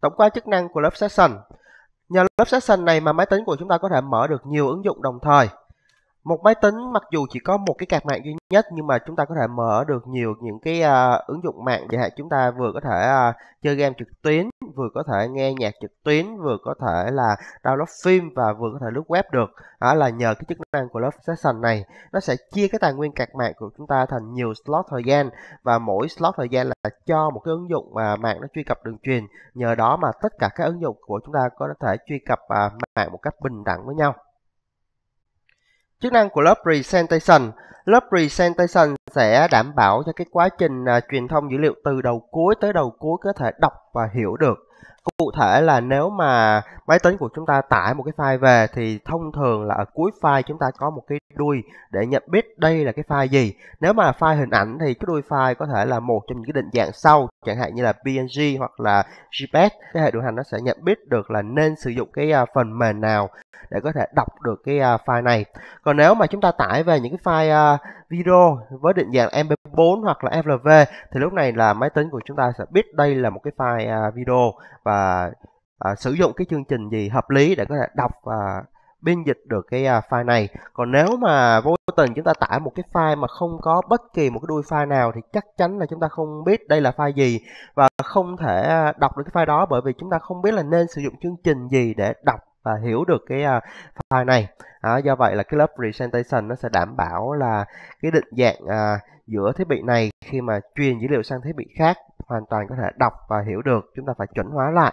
tổng quan chức năng của lớp session nhờ lớp session này mà máy tính của chúng ta có thể mở được nhiều ứng dụng đồng thời một máy tính mặc dù chỉ có một cái cạc mạng duy nhất nhưng mà chúng ta có thể mở được nhiều những cái uh, ứng dụng mạng để chúng ta vừa có thể uh, chơi game trực tuyến vừa có thể nghe nhạc trực tuyến vừa có thể là download phim và vừa có thể lướt web được đó là nhờ cái chức năng của lớp Session này nó sẽ chia cái tài nguyên cạc mạng của chúng ta thành nhiều slot thời gian và mỗi slot thời gian là cho một cái ứng dụng mà mạng nó truy cập đường truyền nhờ đó mà tất cả các ứng dụng của chúng ta có thể truy cập mạng một cách bình đẳng với nhau Chức năng của lớp Presentation Lớp Presentation sẽ đảm bảo cho cái quá trình à, truyền thông dữ liệu từ đầu cuối tới đầu cuối có thể đọc và hiểu được cụ thể là nếu mà máy tính của chúng ta tải một cái file về thì thông thường là ở cuối file chúng ta có một cái đuôi để nhận biết đây là cái file gì nếu mà file hình ảnh thì cái đuôi file có thể là một trong những cái định dạng sau chẳng hạn như là png hoặc là jpeg cái hệ điều hành nó sẽ nhận biết được là nên sử dụng cái à, phần mềm nào để có thể đọc được cái à, file này còn nếu mà chúng ta tải về những cái file à, video với định dạng MP4 hoặc là FLV thì lúc này là máy tính của chúng ta sẽ biết đây là một cái file à, video và à, sử dụng cái chương trình gì hợp lý để có thể đọc và biên dịch được cái à, file này còn nếu mà vô tình chúng ta tải một cái file mà không có bất kỳ một cái đuôi file nào thì chắc chắn là chúng ta không biết đây là file gì và không thể à, đọc được cái file đó bởi vì chúng ta không biết là nên sử dụng chương trình gì để đọc và hiểu được cái uh, file này à, do vậy là cái lớp presentation nó sẽ đảm bảo là cái định dạng uh, giữa thiết bị này khi mà truyền dữ liệu sang thiết bị khác hoàn toàn có thể đọc và hiểu được chúng ta phải chuẩn hóa lại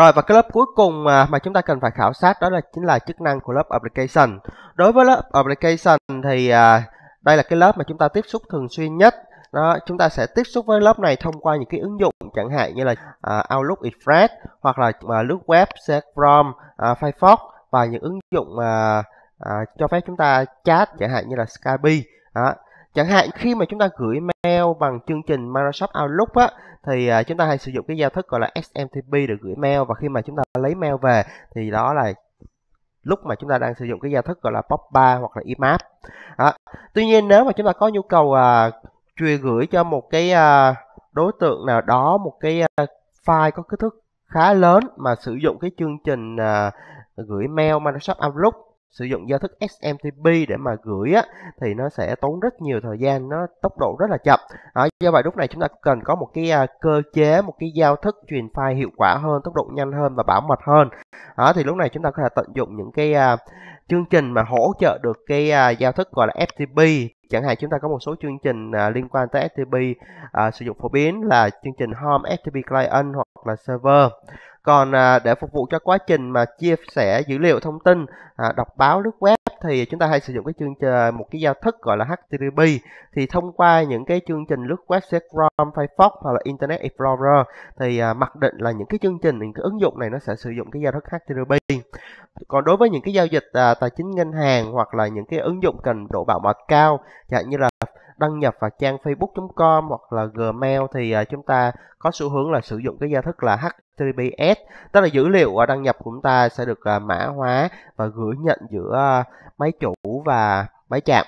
rồi và cái lớp cuối cùng mà, mà chúng ta cần phải khảo sát đó là chính là chức năng của lớp application đối với lớp application thì uh, đây là cái lớp mà chúng ta tiếp xúc thường xuyên nhất đó chúng ta sẽ tiếp xúc với lớp này thông qua những cái ứng dụng chẳng hạn như là uh, Outlook Express hoặc là uh, lướt web Chrome, uh, à, Firefox và những ứng dụng uh, uh, cho phép chúng ta chat chẳng hạn như là Skype đó chẳng hạn khi mà chúng ta gửi mail bằng chương trình Microsoft Outlook á thì uh, chúng ta hay sử dụng cái giao thức gọi là SMTP để gửi mail và khi mà chúng ta lấy mail về thì đó là lúc mà chúng ta đang sử dụng cái giao thức gọi là POP3 hoặc là IMAP. Đó. Tuy nhiên nếu mà chúng ta có nhu cầu uh, truyền gửi cho một cái à, đối tượng nào đó một cái à, file có kích thước khá lớn mà sử dụng cái chương trình à, gửi mail Microsoft Outlook sử dụng giao thức SMTP để mà gửi á, thì nó sẽ tốn rất nhiều thời gian nó tốc độ rất là chậm à, do vậy lúc này chúng ta cần có một cái à, cơ chế một cái giao thức truyền file hiệu quả hơn tốc độ nhanh hơn và bảo mật hơn à, thì lúc này chúng ta có thể tận dụng những cái à, chương trình mà hỗ trợ được cái à, giao thức gọi là FTP chẳng hạn chúng ta có một số chương trình à, liên quan tới FTP à, sử dụng phổ biến là chương trình Home FTP Client hoặc là Server còn à, để phục vụ cho quá trình mà chia sẻ dữ liệu thông tin à, đọc báo lướt web thì chúng ta hay sử dụng cái chương trình à, một cái giao thức gọi là HTTP thì thông qua những cái chương trình lướt web Chrome, Firefox hoặc là Internet Explorer thì à, mặc định là những cái chương trình những cái ứng dụng này nó sẽ sử dụng cái giao thức HTTP. Còn đối với những cái giao dịch à, tài chính ngân hàng hoặc là những cái ứng dụng cần độ bảo mật cao, chẳng như là đăng nhập vào trang facebook.com hoặc là gmail thì chúng ta có xu hướng là sử dụng cái giao thức là HTTPS tức là dữ liệu à, đăng nhập của chúng ta sẽ được à, mã hóa và gửi nhận giữa à, máy chủ và máy chạm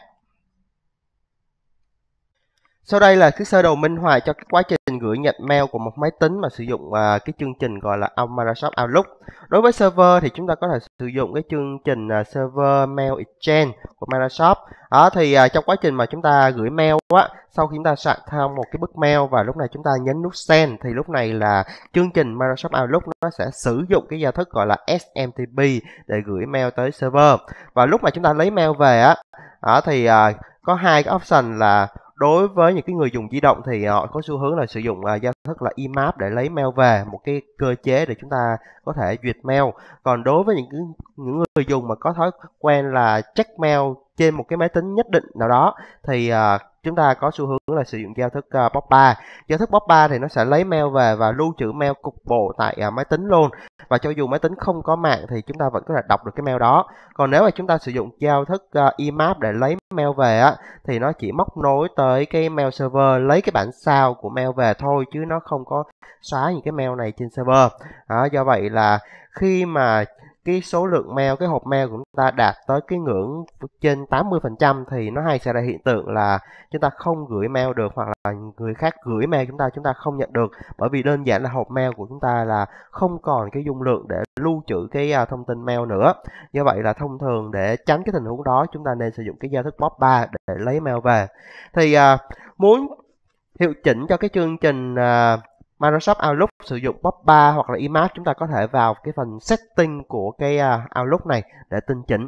sau đây là cái sơ đồ minh họa cho cái quá trình gửi nhận mail của một máy tính mà sử dụng à, cái chương trình gọi là Microsoft Outlook. Đối với server thì chúng ta có thể sử dụng cái chương trình à, server mail exchange của Microsoft. Đó thì à, trong quá trình mà chúng ta gửi mail á, sau khi chúng ta soạn xong một cái bức mail và lúc này chúng ta nhấn nút send thì lúc này là chương trình Microsoft Outlook nó sẽ sử dụng cái giao thức gọi là SMTP để gửi mail tới server. Và lúc mà chúng ta lấy mail về á, đó thì à, có hai cái option là đối với những cái người dùng di động thì họ ờ, có xu hướng là sử dụng uh, à, giao thức là IMAP để lấy mail về một cái cơ chế để chúng ta có thể duyệt mail còn đối với những những người dùng mà có thói quen là check mail trên một cái máy tính nhất định nào đó thì uh, chúng ta có xu hướng là sử dụng giao thức uh, ờ, pop 3 giao thức pop 3 thì nó sẽ lấy mail về và lưu trữ mail cục bộ tại uh, máy tính luôn và cho dù máy tính không có mạng thì chúng ta vẫn có thể đọc được cái mail đó còn nếu mà chúng ta sử dụng giao thức uh, imap để lấy mail về á thì nó chỉ móc nối tới cái mail server lấy cái bản sao của mail về thôi chứ nó không có xóa những cái mail này trên server đó, do vậy là khi mà cái số lượng mail cái hộp mail của chúng ta đạt tới cái ngưỡng trên 80% thì nó hay xảy ra hiện tượng là chúng ta không gửi mail được hoặc là người khác gửi mail chúng ta chúng ta không nhận được bởi vì đơn giản là hộp mail của chúng ta là không còn cái dung lượng để lưu trữ cái à, thông tin mail nữa do vậy là thông thường để tránh cái tình huống đó chúng ta nên sử dụng cái giao thức pop 3 để lấy mail về thì à, muốn hiệu chỉnh cho cái chương trình à, Microsoft Outlook sử dụng pop 3 hoặc là IMAP, chúng ta có thể vào cái phần setting của cái à, Outlook này để tinh chỉnh.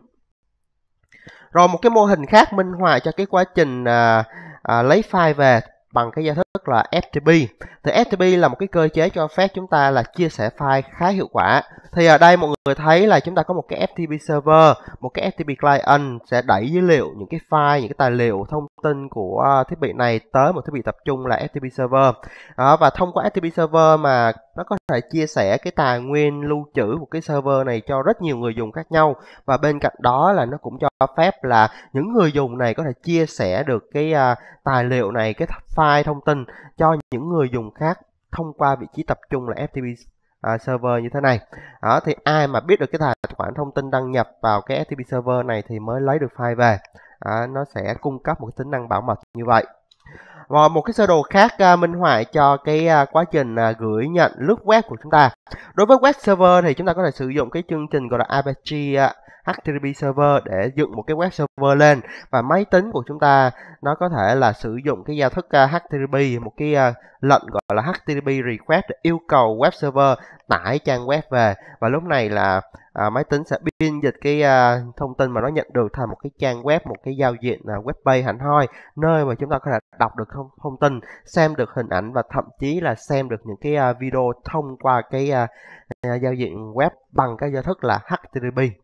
Rồi một cái mô hình khác minh họa cho cái quá trình à, à, lấy file về bằng cái giao thức tức là FTP. Thì FTP là một cái cơ chế cho phép chúng ta là chia sẻ file khá hiệu quả. Thì ở đây mọi người thấy là chúng ta có một cái FTP server, một cái FTP client sẽ đẩy dữ liệu những cái file, những cái tài liệu, thông tin của à, thiết bị này tới một thiết bị tập trung là FTP server. Đó, và thông qua FTP server mà nó có thể chia sẻ cái tài nguyên lưu trữ của cái server này cho rất nhiều người dùng khác nhau và bên cạnh đó là nó cũng cho phép là những người dùng này có thể chia sẻ được cái à, tài liệu này cái file thông tin cho những người dùng khác thông qua vị trí tập trung là FTP à, server như thế này đó, thì ai mà biết được cái tài khoản thông tin đăng nhập vào cái FTP server này thì mới lấy được file về đó, nó sẽ cung cấp một tính năng bảo mật như vậy và một cái sơ đồ khác uh, minh họa cho cái uh, quá trình uh, gửi nhận lướt web của chúng ta đối với web server thì chúng ta có thể sử dụng cái chương trình gọi là Apache uh, HTTP server để dựng một cái web server lên và máy tính của chúng ta nó có thể là sử dụng cái giao thức uh, HTTP một cái uh, lệnh gọi là HTTP request để yêu cầu web server tải trang web về và lúc này là à, máy tính sẽ biên dịch cái à, thông tin mà nó nhận được thành một cái trang web một cái giao diện à, web page hẳn hoi nơi mà chúng ta có thể đọc được thông, thông tin, xem được hình ảnh và thậm chí là xem được những cái uh, video thông qua cái uh, giao diện web bằng cái giao thức là HTTP.